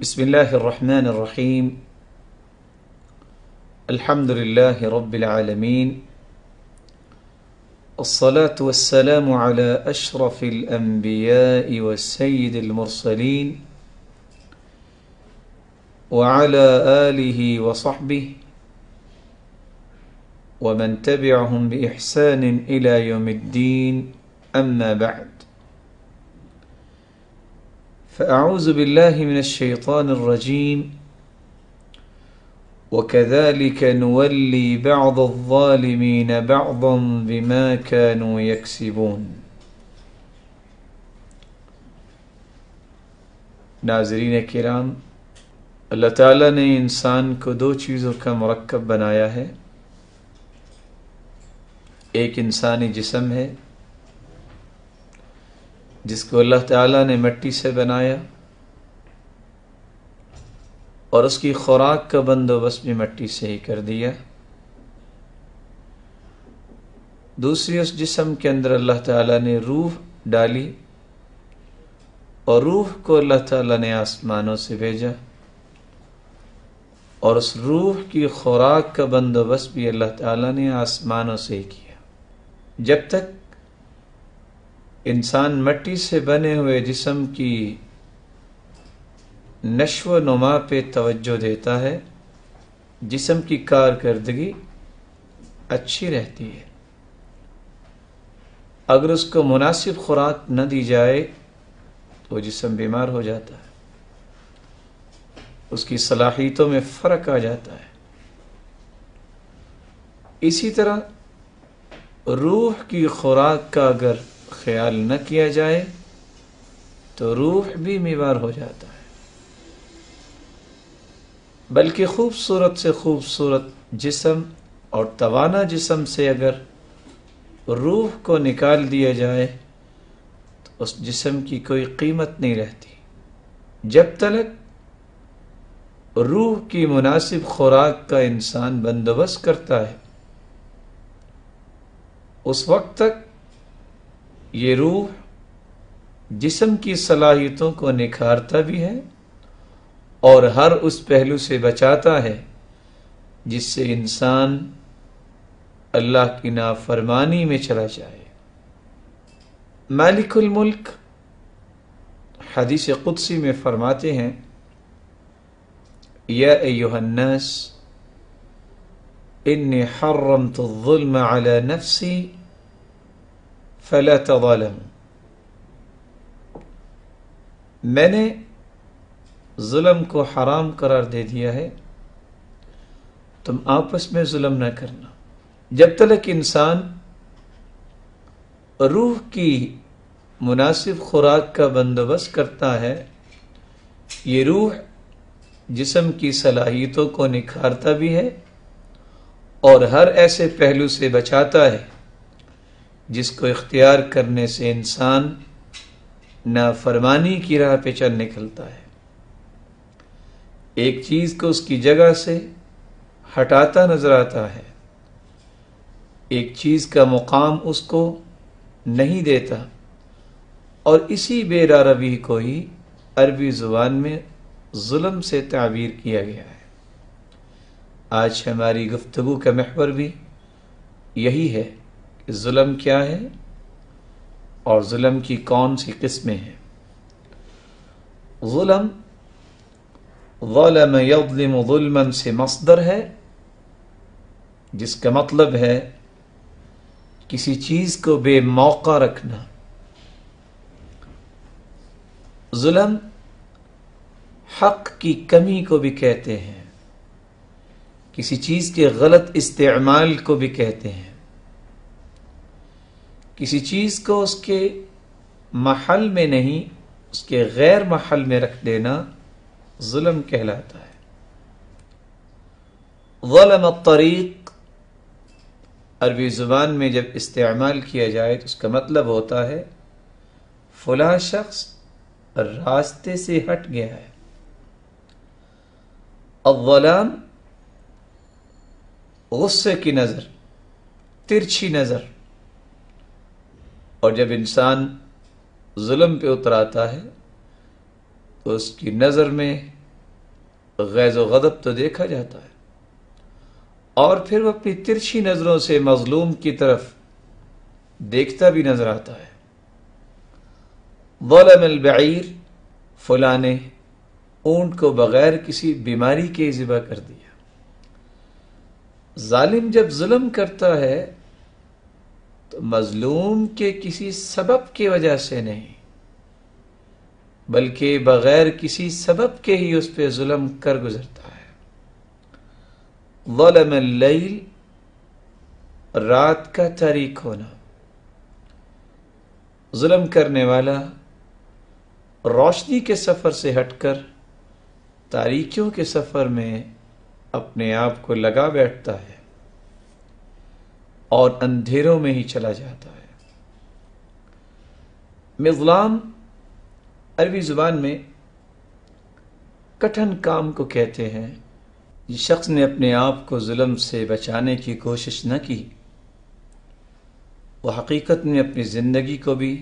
بسم الله الرحمن الرحيم الحمد لله رب العالمين الصلاة والسلام على أشرف الأنبياء والسيد المرسلين وعلى آله وصحبه ومن تبعهم بإحسان إلى يوم الدين أما بعد فأعوذ بالله من الشيطان الرجيم وكذلك نولي بعض الظالمين بعضا بما كانوا يكسبون ناظرین کرام اللہ تعالیٰ نے انسان کو دو چیزوں کا مرکب بنایا ہے ایک انسانی جسم ہے जिसको अल्लाह ताला ने मिट्टी से बनाया और उसकी खुराक का बंदोबस्त भी मिट्टी से ही कर दिया दूसरी उस जिसम के अंदर अल्लाह ताला ने रूह डाली और रूह को अल्लाह ताला ने आसमानों से भेजा और उस रूह की खुराक का बंदोबस्त भी अल्लाह ताला ने आसमानों से ही किया जब तक इंसान मट्टी से बने हुए जिसम की नश्व नुमा पे तवज्जो देता है जिसम की कारकर्दगी अच्छी रहती है अगर उसको मुनासिब खुराक न दी जाए तो जिसम बीमार हो जाता है उसकी सलाहियतों में फ़र्क आ जाता है इसी तरह रूह की खुराक का अगर ख्याल न किया जाए तो रूह भी मीवार हो जाता है बल्कि खूबसूरत से खूबसूरत जिसम और तवाना जिसम से अगर रूह को निकाल दिया जाए तो उस जिसम की कोई कीमत नहीं रहती जब तक रूह की मुनासिब खुराक का इंसान बंदोबस्त करता है उस वक्त तक ये रूह जिसम की सलाहियतों को निखारता भी है और हर उस पहलू से बचाता है जिससे इंसान अल्लाह की नाफरमानी में चला जाए मालिकुल मुल्क हदीस कुदसी में फरमाते हैं या योहन्नास इन हर्रम तो नफसी فَلَا تَظَلَمْ मैंने जुलम को हराम करार दे दिया है तुम आपस में जुलम न करना जब तक इंसान रूह की मुनासिब खुराक का बंदोबस्त करता है ये रूह जिसम की सलाहियतों को निखारता भी है और हर ऐसे पहलू से बचाता है जिसको इख्तियार करने से इंसान नाफरमानी की राह पे चल निकलता है एक चीज़ को उसकी जगह से हटाता नज़र आता है एक चीज़ का मुकाम उसको नहीं देता और इसी बेरा को ही अरबी ज़ुबान में जुल्म से ताबीर किया गया है आज हमारी गुफ्तु का महवर भी यही है कि जुल्म क्या है और जुल्म की कौन सी किस्में हैं जुल्म ظلم यदलम से मसदर है जिसका मतलब है किसी चीज़ को बेमौका रखना जुल्म हक की कमी को भी कहते हैं किसी चीज़ के गलत इस्तेमाल को भी कहते हैं किसी चीज़ को उसके महल में नहीं उसके गैर महल में रख देना जुल्म कहलाता है ज़लम तरीक़ अरबी ज़ुबान में जब इस्तेमाल किया जाए तो उसका मतलब होता है फला शख्स रास्ते से हट गया है अवलाम गुस्से की नज़र तिरछी नज़र और जब इंसान जुल्म पे उतर आता है तो उसकी नज़र में गैज़ गदब तो देखा जाता है और फिर वह अपनी तिरछी नज़रों से मज़लूम की तरफ देखता भी नज़र आता है वलमलबैर फुला ने ऊंट को बग़ैर किसी बीमारी के ज़िबा कर दिया जालिम जब जुल्म करता है तो मजलूम के किसी सबब की वजह से नहीं बल्कि बगैर किसी सबब के ही उस पर जुल्म कर गुजरता है वलमल रात का तारीख होना जुलम करने वाला रोशनी के सफ़र से हटकर तारीखियों के सफ़र में अपने आप को लगा बैठता है और अंधेरों में ही चला जाता है मिजलाम अरबी ज़ुबान में कठिन काम को कहते हैं जिस शख्स ने अपने आप को जुल्म से बचाने की कोशिश न की वो हकीकत में अपनी ज़िंदगी को भी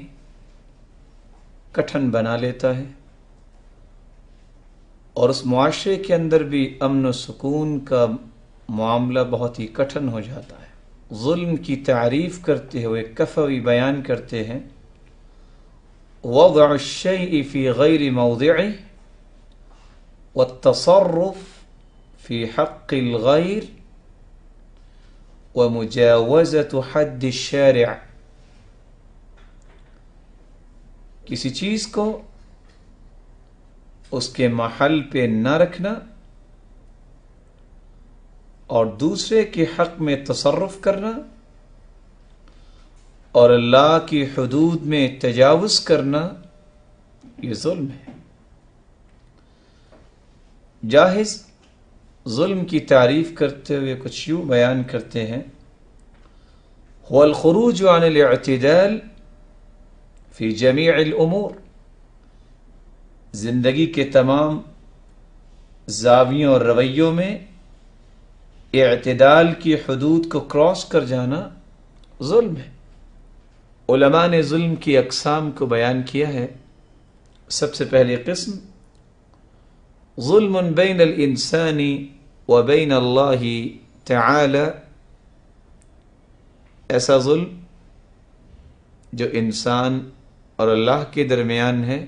कठिन बना लेता है और उस माशरे के अंदर भी अमन सुकून का मामला बहुत ही कठिन हो जाता है ظلم کی تعریف کرتے ہوئے کفوی بیان کرتے ہیں وضع الشيء في غير موضعه والتصرف في حق الغير ومجاوزة حد الشارع کسی چیز کو اس کے محل پہ نہ رکھنا और दूसरे के हक में तसरफ करना और अल्लाह की हदूद में तजावज़ करना ये जुल्म है जाहिज़ जुल्म की तारीफ़ करते हुए कुछ यूँ बयान करते हैं वलखरूज अनतदल फ़ी जमी अमूर ज़िंदगी के तमाम जावियों और रवैयों में अतदाल की हदूद को क्रॉस कर जाना जुल्म है उलमा ने जुल्म की अकसाम को बयान किया है सबसे पहली किस्म जुल्म बैन इंसानी व बैन अल्लाह ऐसा जुल्म जो इंसान और अल्लाह के दरमियान है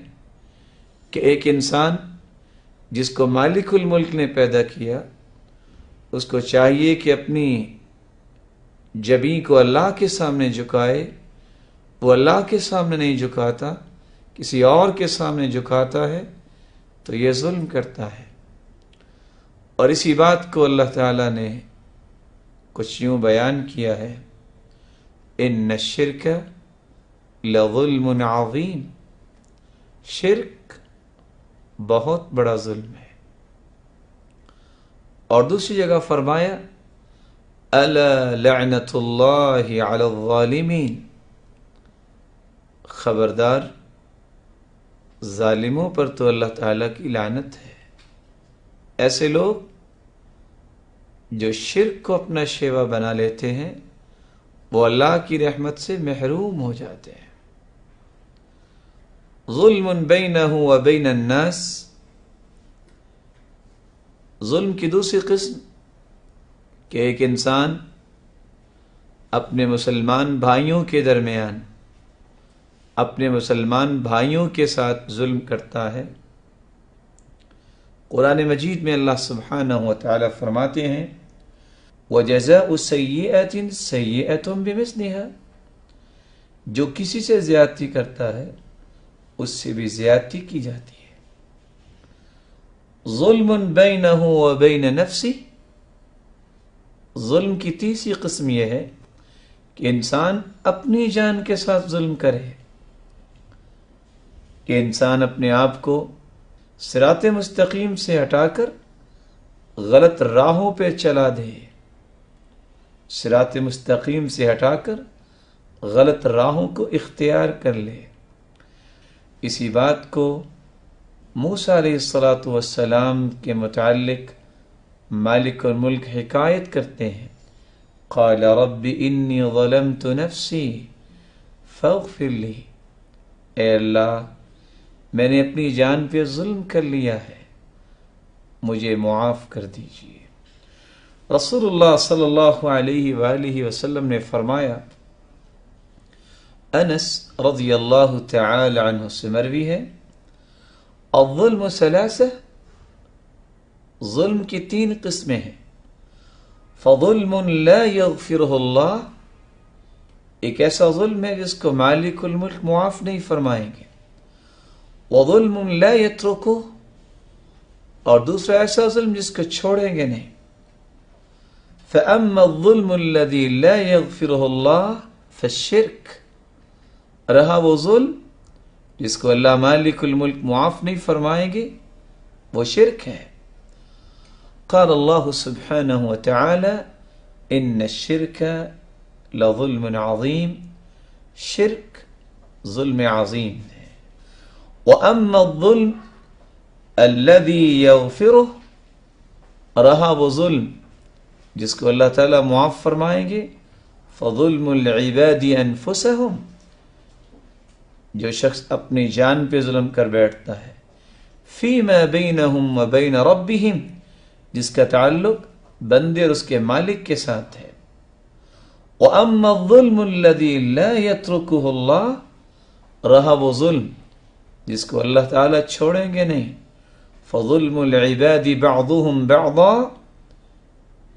कि एक इंसान जिसको मालिकुल मुल्क ने पैदा किया उसको चाहिए कि अपनी जबी को अल्लाह के सामने झुकाए वो अल्लाह के सामने नहीं झुकाता किसी और के सामने झुकाता है तो ये जुल्म करता है और इसी बात को अल्लाह ताला ने कुछ यूं बयान किया है इन न शिरक लजुल्म शिरक बहुत बड़ा जुल्म है और दूसरी जगह फरमाया अलतमीन ख़बरदार ालिमों पर तो अल्लाह ताला की लानत है ऐसे लोग जो शिरक को अपना शेवा बना लेते हैं वो अल्लाह की रहमत से महरूम हो जाते हैं बैन हूँ अबैन नस जुल्म की दूसरी किस्म कि एक इंसान अपने मुसलमान भाइयों के दरमियान अपने मुसलमान भाइयों के साथ जुल्म करता है कुरान मजीद में अल्लाह सुबहाना ताली फरमाते हैं वह जजा उस सैतिन सैतम बेमसनहा जो किसी से ज़्यादती करता है उससे भी ज़्यादती की जाती है जुल्म बैन व बैन नफसी जुल्म की तीसरी कस्म यह है कि इंसान अपनी जान के साथ जुल्म करे कि इंसान अपने आप को सिरात मुस्तकीम से हटाकर गलत राहों पे चला दे सिरात मुस्तकीम से हटाकर गलत राहों को इख्तियार कर ले इसी बात को मूसा सलाम के मतलब मालिक और मुल्क हिकायत करते हैं काल रब इन्नी गलम तो नफसी फ़ौक फिरली अल्लाह मैंने अपनी जान पे जुल्म कर लिया है मुझे मुआफ़ कर दीजिए रसूलुल्लाह सल्लल्लाहु ने फरमाया अनस रजी अल्लाह तआला से मरवी है अवल्म सलासह जुल्म की तीन किस्में हैं फ़ुल्मफ़िरल्ला एक ऐसा जुल्म है जिसको मालिकुलमुल्क मुआफ़ नहीं फरमाएंगे वजुल्म यत्रुको और दूसरा ऐसा जुल्म जिसको छोड़ेंगे नहीं फ़मदी फ़िरल्ला फ़िरक रहा वो जुल्म جس کو اللہ مالک الملک معاف نہیں فرمائیں گے وہ شرک ہے قال اللہ سبحانہ وتعالی ان الشرک لظلم عظیم شرک ظلم عظیم واما الظلم الذي يغفره رہا وہ ظلم جس کو اللہ تعالی معاف فرمائیں گے فظلم العباد انفسهم जो शख्स अपनी जान पे जुल्म कर बैठता है फ़ी में न हम बीन जिसका ताल्लुक बंदे और उसके मालिक के साथ है वम्लदील्ला रहा वो जुल्म जिसको अल्लाह ताला छोड़ेंगे नहीं फ़ुल्मबादी बादम बादा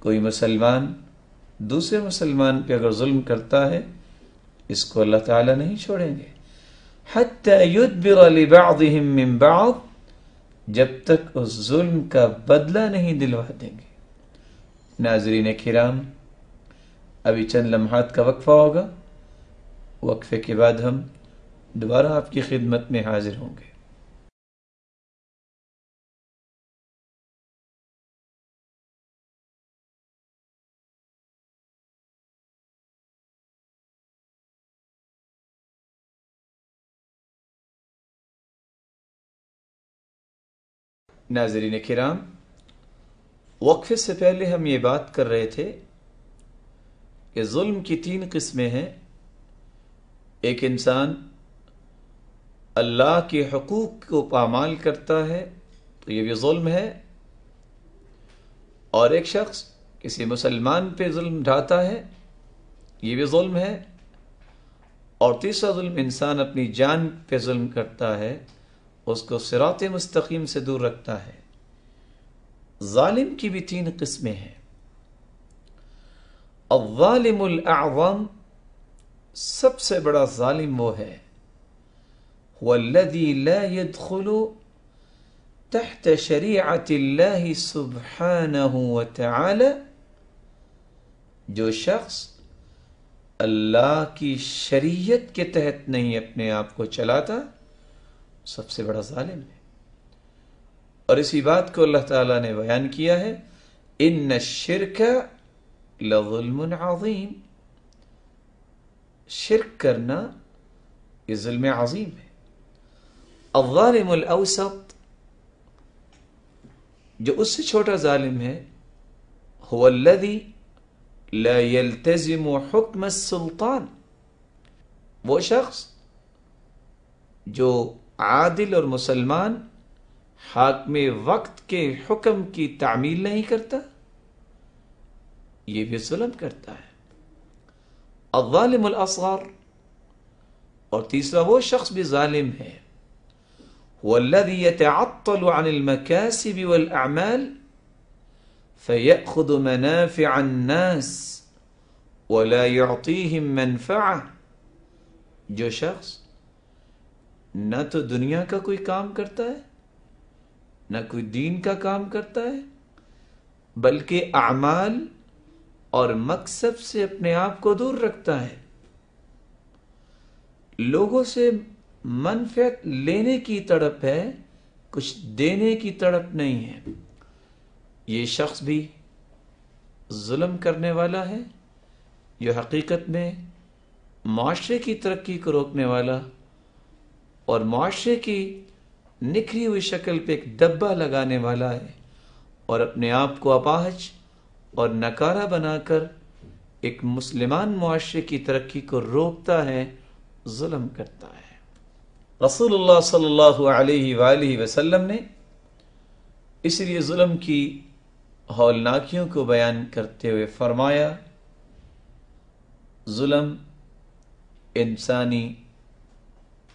कोई मुसलमान दूसरे मुसलमान पे अगर जुल्म करता है इसको अल्लाह ताला नहीं छोड़ेंगे हत्या लिबादिम मिन जब तक उस जुल्म का बदला नहीं दिलवा देंगे नाजरीन खिराम अभी चंद लम्हात का वक्फा होगा वक्फे के बाद हम दोबारा आपकी खिदमत में हाजिर होंगे नाजरीन कराम वक्फे से पहले हम ये बात कर रहे थे कि जुल्म की तीन किस्में हैं एक इंसान अल्लाह के हकूक़ को पामाल करता है तो ये भी जुल्म है और एक शख्स किसी मुसलमान पे जुल्म ढाता है ये भी जुल्म है और तीसरा जुल्म इंसान अपनी जान पे जुल्म करता है उसको सिरात मुस्तकीम से दूर रखता है ालिम की भी तीन किस्में हैं अवालम सबसे बड़ा ालिम वो है वल्लदीलो तहत शरीत सुबहान जो शख्स अल्लाह की शरीयत के तहत नहीं अपने आप को चलाता सबसे बड़ा जालिम है और इसी बात को अल्लाह ताला ने बयान किया है इन शिरक लजुल्म शिरक करना ये जुल्म आजीम है अवालमसत जो उससे छोटा जालिम है हुल्लदी लतज़म हुक्म सुल्तान वो शख्स जो عادل اور مسلمان حاکم وقت کے حکم کی تعمیل نہیں کرتا یہ بھی ظلم کرتا ہے الظالم الاصغر اور تیسرا وہ شخص بھی ظالم ہے هو الذي يتعطل عن المكاسب والاعمال فياخذ منافع الناس ولا يعطيهم منفعه جو شخص न तो दुनिया का कोई काम करता है न कोई दीन का काम करता है बल्कि अमाल और मकसद से अपने आप को दूर रखता है लोगों से मनफियत लेने की तड़प है कुछ देने की तड़प नहीं है ये शख्स भी जुल्म करने वाला है जो हकीकत में माशरे की तरक्की को रोकने वाला और माशरे की निखरी हुई शक्ल पे एक डब्बा लगाने वाला है और अपने आप को अपाहज और नकारा बनाकर एक मुसलमान माशरे की तरक्की को रोकता है जुलम करता है रसूलुल्लाह सल्लल्लाहु अलैहि वालैहि वसल्लम ने इसलिए जुलम की हौलनाकियों को बयान करते हुए फरमाया जुलम इंसानी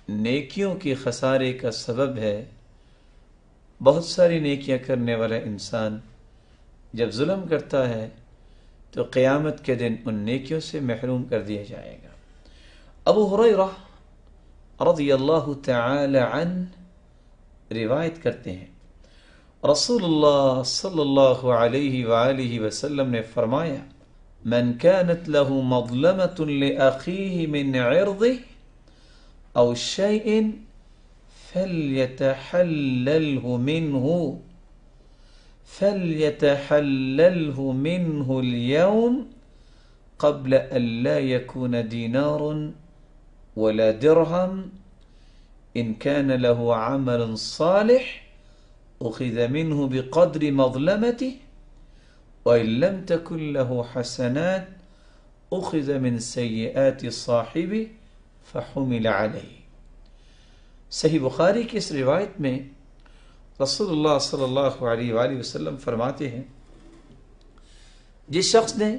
नेकियों के खसारे का सबब है बहुत सारी नेकियां करने वाला इंसान जब जुल्म करता है तो क़यामत के दिन उन नेकियों से महरूम कर दिया जाएगा अबू हुरैरा रजी तन रिवायत करते हैं रसूलुल्लाह सल्लल्लाहु अलैहि वसल्लम ने फरमाया मन कैनत लहू मदलमत आखी मिन अर्ज़ أو شيء فليتحلله منه فليتحلله منه اليوم قبل أن لا يكون دينار ولا درهم إن كان له عمل صالح أخذ منه بقدر مظلمته وإن لم تكن له حسنات أخذ من سيئات صاحبه फ़हमिल सही बुखारी की इस रिवायत में रसोल्ला सल्ला वसलम फरमाते हैं जिस शख्स ने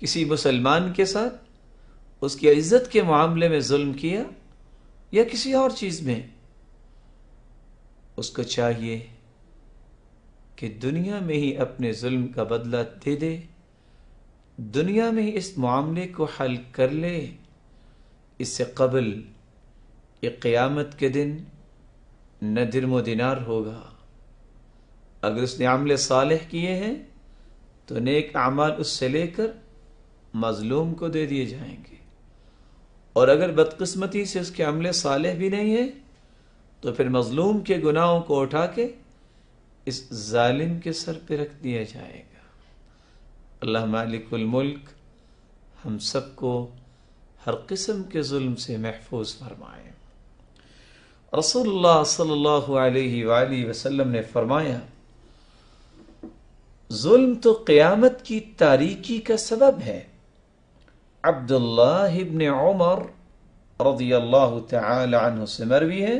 किसी मुसलमान के साथ उसकी इज्जत के मामले में जुल्म किया या किसी और चीज़ में उसको चाहिए कि दुनिया में ही अपने जुल्म का बदला दे दे दुनिया में ही इस मामले को हल कर ले इससे कबल ये क़्यामत के दिन न दिरम दिनार होगा अगर उसने आमले साल किए हैं तो नेक आमाल उससे लेकर मज़लूम को दे दिए जाएंगे और अगर बदकस्मती से उसके अमले साल भी नहीं है तो फिर मज़लूम के गुनाहों को उठा के इस जालिम के सर पर रख दिया जाएगा अल्लाह मालिकुल मुल्क हम सबको हर किस्म के जुल्म से महफूज फरमाए रसोल्ला सल्लल्लाहु अलैहि वसल्लम ने फरमाया जुल्म तो क़यामत की तारीकी का सबब है अब्दुल्ला इबन उमर रदी अल्लाह तु से मरवी है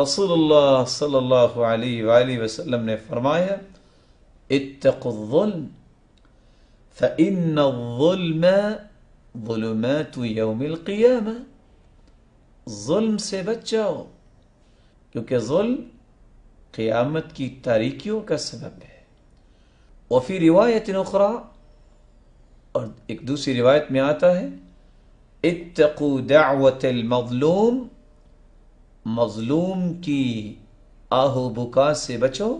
रसूलुल्लाह सल्लल्लाहु अलैहि वसल्लम ने फरमाया इत्तकुल्म फ़इन्नल्म ظلمات يوم القيامة ظلم سے بچ جاؤ کیونکہ ظلم قیامت کی تاریکیوں کا سبب ہے وفی روایت اخرى اور ایک دوسری روایت میں آتا ہے اتقوا دعوة المظلوم مظلوم کی آہ و بکا سے بچو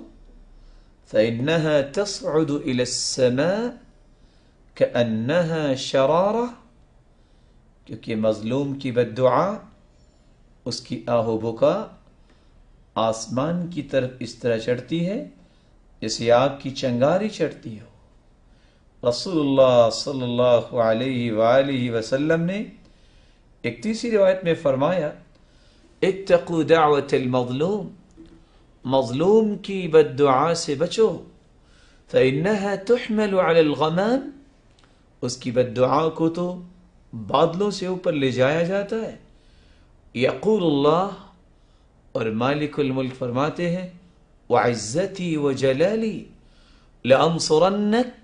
فَإِنَّهَا تَصْعُدُ إِلَى السَّمَاءِ كَأَنَّهَا شَرَارَةِ क्योंकि मज़लूम की बदुआ उसकी आहोबुका आसमान की तरफ इस तरह चढ़ती है जैसे आग की चंगारी चढ़ती हो रसूलुल्लाह सल्लल्लाहु अलैहि वसल्लम ने एक तीसरी रिवायत में फरमाया इतकू मजलूम की बदुआ से बचो है तुहमल उसकी बदुआ को तो बादलों से ऊपर ले जाया जाता है यकूल्लाह और मालिकमल्क फरमाते हैं व व जलाली लमसरन्नक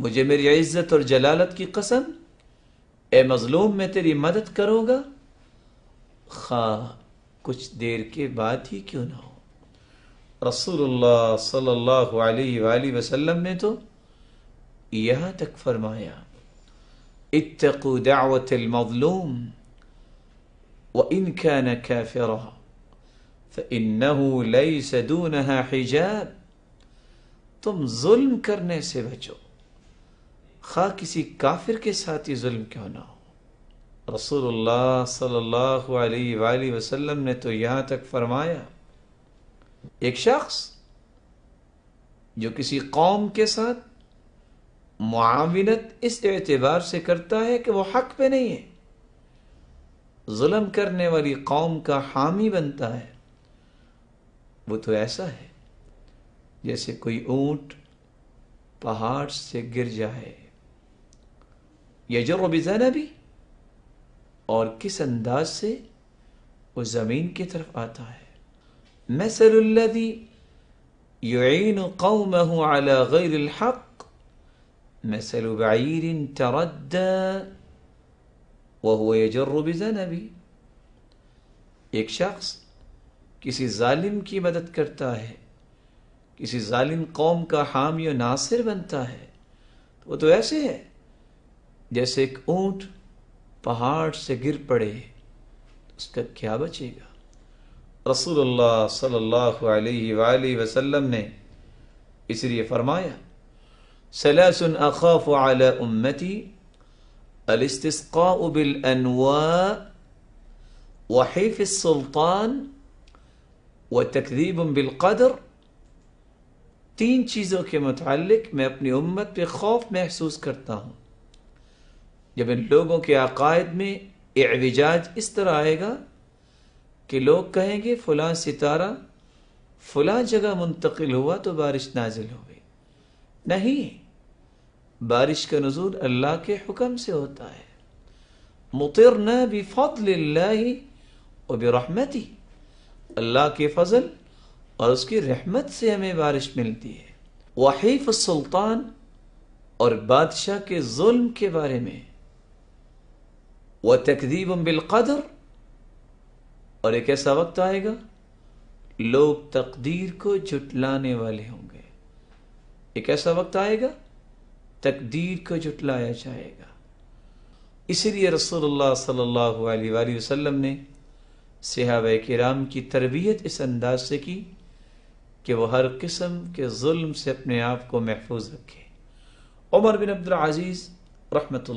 मुझे मेरी इज़्ज़त और जलालत की कसम ए मज़लूम मैं तेरी मदद करूँगा खा कुछ देर के बाद ही क्यों ना हो रसूलुल्लाह सल्लल्लाहु अलैहि वसल्लम ने तो यहां तक फरमाया इतकु दावत मजलूम व इनका न कैफरा फ़िन लई सदून हिजाब तुम जुल्म करने से बचो खा किसी काफिर के साथ ही जुल्म क्यों ना हो रसूलुल्लाह सल्लल्लाहु अलैहि वसल्लम ने तो यहां तक फरमाया एक शख्स जो किसी कौम के साथ मुआविनत इस एतबार से करता है कि वह हक पे नहीं है जुलम करने वाली कौम का हामी बनता है वो तो ऐसा है जैसे कोई ऊंट पहाड़ से गिर जाए यह जो बिजाना भी और किस अंदाज से वो ज़मीन की तरफ आता है मसलदी युन कौम गैर हक़ مثل بعير تردى वह यजर बजनबी एक शख्स किसी ालिम की मदद करता है किसी ालिम कौम का हामी और नासिर बनता है तो वो तो ऐसे है जैसे एक ऊँट पहाड़ से गिर पड़े उसका क्या बचेगा रसूलुल्लाह सल्लल्लाहु अलैहि वसल्लम ने इसलिए फरमाया सलास अखाफ अला उम्मती अलस्तस्का बिल अनवा वहीफ़ सुल्तान व तकदीब बिलकदर तीन चीज़ों के मतलब मैं अपनी उम्मत पे खौफ महसूस करता हूँ जब इन लोगों के अकायद में एविजाज इस तरह आएगा कि लोग कहेंगे फ़लाँ सितारा फ़लाँ जगह मुंतकिल हुआ तो बारिश नाजिल हो गई नहीं बारिश का नजूर अल्लाह के हुक्म से होता है मुतर न और रहमती अल्लाह के फजल और उसकी रहमत से हमें बारिश मिलती है वहीफ सुल्तान और बादशाह के जुल्म के बारे में वह तकदीब बिलकदर और एक ऐसा वक्त आएगा लोग तकदीर को जुटलाने वाले होंगे एक ऐसा वक्त आएगा तकदीर को जुटलाया जाएगा इसीलिए रसोल्ला सल्ला वसम ने सिहाब कराम की तरबियत इस अंदाज से की कि वह हर किस्म के जुल्म से अपने आप को महफूज रखे उमर बिन अजीज रहमत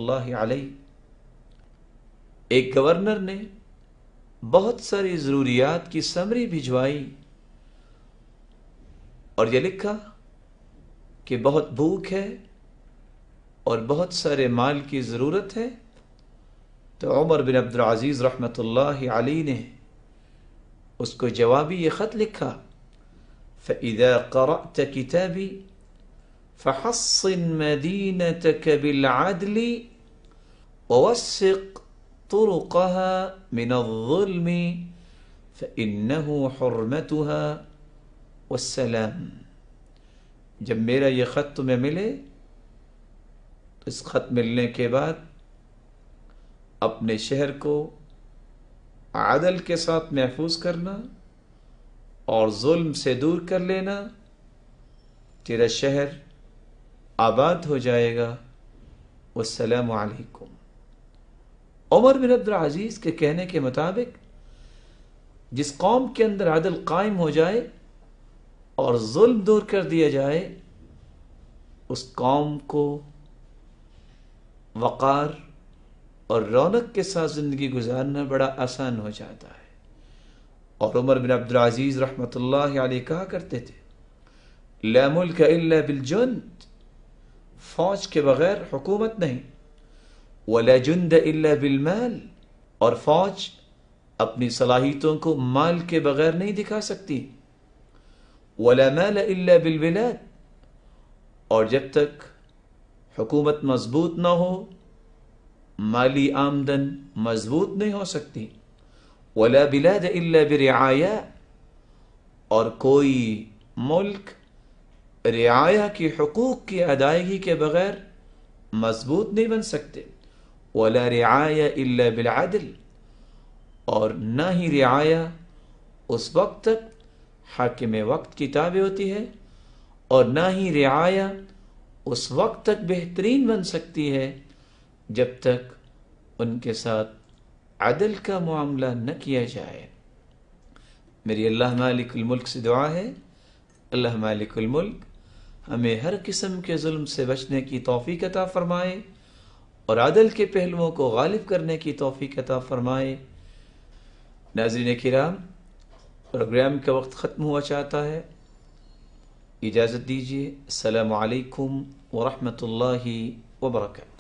एक गवर्नर ने बहुत सारी ज़रूरियात की समरी भिजवाई और यह लिखा کہ بہت بھوک ہے اور بہت سارے مال کی ضرورت ہے تو عمر بن عبدالعزیز رحمت اللہ علی نے اس کو جوابی یہ خط لکھا فَإِذَا قَرَأْتَ كِتَابِ فَحَصِّن مَدِينَتَكَ بِالْعَدْلِ وَوَسِّقْ طُرُقَهَا مِنَ الظُّلْمِ فَإِنَّهُ حُرْمَتُهَا وَالسَّلَامِ जब मेरा ये ख़त तुम्हें मिले तो इस ख़त मिलने के बाद अपने शहर को आदल के साथ महफूज करना और जुल्म से दूर कर लेना तेरा शहर आबाद हो जाएगा वालेकुम उमर बिन अज़ीज़ के कहने के मुताबिक जिस कौम के अंदर आदल कायम हो जाए और जुल्म दूर कर दिया जाए उस कौम को वक़ार और रौनक के साथ ज़िंदगी गुजारना बड़ा आसान हो जाता है और उमर बिन अजीज़ रहमत आल कहा करते थे लैमुल का बिलजुंद फौज के बग़ैर हुकूमत नहीं वलजुंद इल्ला बिलमाल और फौज अपनी सलाहियतों को माल के बग़ैर नहीं दिखा सकती वला मैल इल्ला बिलबिलाद और जब तक हुकूमत मजबूत ना हो माली आमदन मजबूत नहीं हो सकती वला बिलाद इल्ला बरियाया और कोई मुल्क रियाया की हकूक़ की अदायगी के बगैर मजबूत नहीं बन सकते वला रियाया इल्ला बिलादिल और ना ही रियाया उस वक्त तक हाकिम वक्त की ताबे होती है और ना ही रियाया उस वक्त तक बेहतरीन बन सकती है जब तक उनके साथ अदल का मामला न किया जाए मेरी अल्लाह मालिकमल्क से दुआ है अल्लाह मालिकमल्क हमें हर किस्म के जुल्म से बचने की तोफ़ीकता अता फ़रमाए और आदल के पहलुओं को गालिब करने की तोफ़ी अता फ़रमाए नाजरन कराम प्रोग्राम का वक्त ख़त्म हुआ चाहता है इजाज़त दीजिए अल्लाम वरहमल वर्का